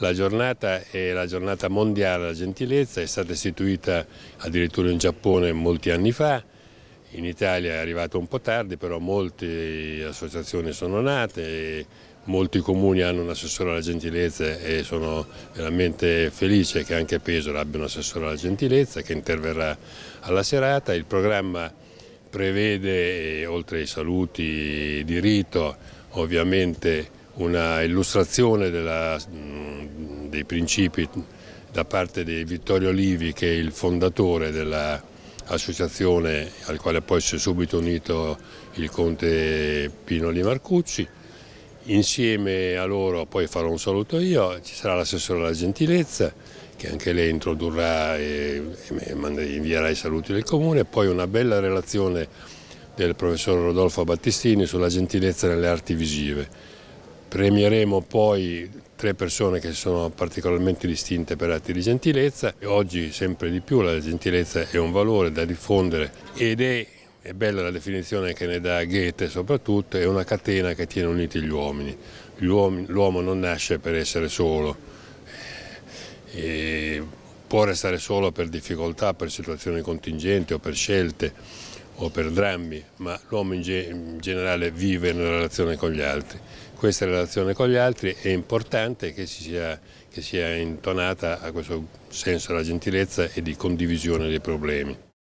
La giornata è la giornata mondiale della gentilezza, è stata istituita addirittura in Giappone molti anni fa, in Italia è arrivata un po' tardi, però molte associazioni sono nate, molti comuni hanno un assessore alla gentilezza e sono veramente felice che anche Pesaro abbia un assessore alla gentilezza che interverrà alla serata. Il programma prevede, eh, oltre ai saluti di rito, ovviamente una illustrazione della, mm, dei principi da parte di Vittorio Livi che è il fondatore dell'associazione al quale poi si è subito unito il conte Pino Di Marcucci. Insieme a loro, poi farò un saluto io, ci sarà l'assessore della gentilezza che anche lei introdurrà e, invierà i saluti del comune, poi una bella relazione del professor Rodolfo Battistini sulla gentilezza nelle arti visive Premieremo poi tre persone che sono particolarmente distinte per atti di gentilezza e oggi sempre di più la gentilezza è un valore da diffondere ed è, è bella la definizione che ne dà Goethe soprattutto, è una catena che tiene uniti gli uomini. L'uomo non nasce per essere solo, eh, e può restare solo per difficoltà, per situazioni contingenti o per scelte o per drammi, ma l'uomo in, ge in generale vive nella relazione con gli altri. Questa relazione con gli altri è importante che sia, che sia intonata a questo senso della gentilezza e di condivisione dei problemi.